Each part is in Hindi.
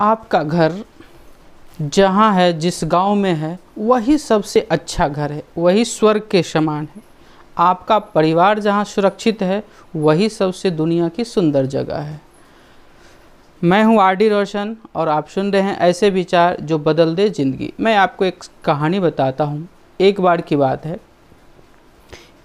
आपका घर जहाँ है जिस गांव में है वही सबसे अच्छा घर है वही स्वर्ग के समान है आपका परिवार जहाँ सुरक्षित है वही सबसे दुनिया की सुंदर जगह है मैं हूँ आर डी रोशन और आप सुन रहे हैं ऐसे विचार जो बदल दे ज़िंदगी मैं आपको एक कहानी बताता हूँ एक बार की बात है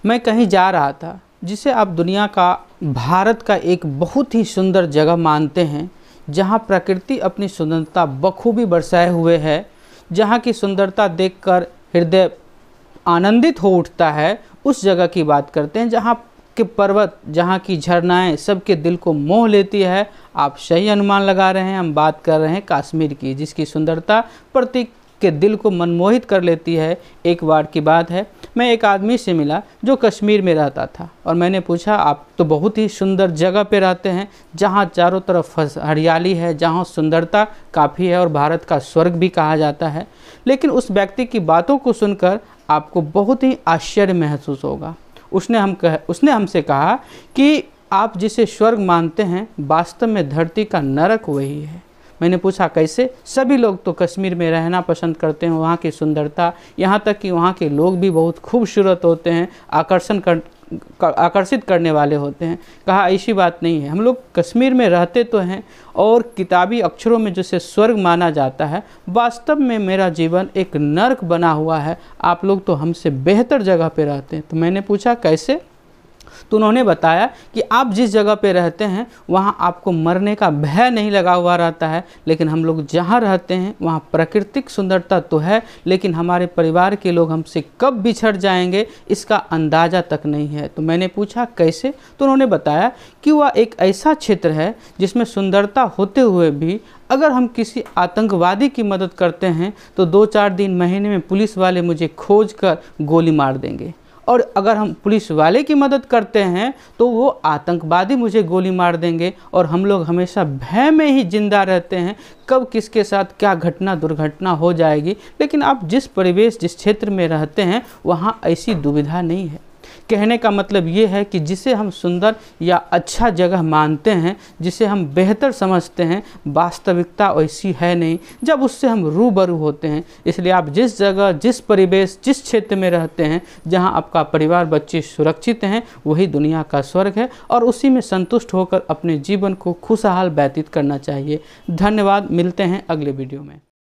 मैं कहीं जा रहा था जिसे आप दुनिया का भारत का एक बहुत ही सुंदर जगह मानते हैं जहाँ प्रकृति अपनी सुंदरता बखूबी बरसाए हुए है जहाँ की सुंदरता देखकर हृदय आनंदित हो उठता है उस जगह की बात करते हैं जहाँ के पर्वत जहाँ की झरनाएँ सबके दिल को मोह लेती है आप सही अनुमान लगा रहे हैं हम बात कर रहे हैं कश्मीर की जिसकी सुंदरता प्रतीक उसके दिल को मनमोहित कर लेती है एक बार की बात है मैं एक आदमी से मिला जो कश्मीर में रहता था और मैंने पूछा आप तो बहुत ही सुंदर जगह पे रहते हैं जहाँ चारों तरफ हरियाली है जहाँ सुंदरता काफ़ी है और भारत का स्वर्ग भी कहा जाता है लेकिन उस व्यक्ति की बातों को सुनकर आपको बहुत ही आश्चर्य महसूस होगा उसने हम कह उसने हमसे कहा कि आप जिसे स्वर्ग मानते हैं वास्तव में धरती का नरक वही है मैंने पूछा कैसे सभी लोग तो कश्मीर में रहना पसंद करते हैं वहाँ की सुंदरता यहाँ तक कि वहाँ के लोग भी बहुत खूबसूरत होते हैं आकर्षण कर आकर्षित करने वाले होते हैं कहा ऐसी बात नहीं है हम लोग कश्मीर में रहते तो हैं और किताबी अक्षरों में जैसे स्वर्ग माना जाता है वास्तव में मेरा जीवन एक नर्क बना हुआ है आप लोग तो हमसे बेहतर जगह पर रहते हैं तो मैंने पूछा कैसे तो उन्होंने बताया कि आप जिस जगह पे रहते हैं वहाँ आपको मरने का भय नहीं लगा हुआ रहता है लेकिन हम लोग जहाँ रहते हैं वहाँ प्राकृतिक सुंदरता तो है लेकिन हमारे परिवार के लोग हमसे कब बिछड़ जाएंगे इसका अंदाज़ा तक नहीं है तो मैंने पूछा कैसे तो उन्होंने बताया कि वह एक ऐसा क्षेत्र है जिसमें सुंदरता होते हुए भी अगर हम किसी आतंकवादी की मदद करते हैं तो दो चार दिन महीने में पुलिस वाले मुझे खोज कर गोली मार देंगे और अगर हम पुलिस वाले की मदद करते हैं तो वो आतंकवादी मुझे गोली मार देंगे और हम लोग हमेशा भय में ही जिंदा रहते हैं कब किसके साथ क्या घटना दुर्घटना हो जाएगी लेकिन आप जिस परिवेश जिस क्षेत्र में रहते हैं वहाँ ऐसी दुविधा नहीं है कहने का मतलब ये है कि जिसे हम सुंदर या अच्छा जगह मानते हैं जिसे हम बेहतर समझते हैं वास्तविकता ऐसी है नहीं जब उससे हम रूबरू होते हैं इसलिए आप जिस जगह जिस परिवेश जिस क्षेत्र में रहते हैं जहाँ आपका परिवार बच्चे सुरक्षित हैं वही दुनिया का स्वर्ग है और उसी में संतुष्ट होकर अपने जीवन को खुशहाल व्यतीत करना चाहिए धन्यवाद मिलते हैं अगले वीडियो में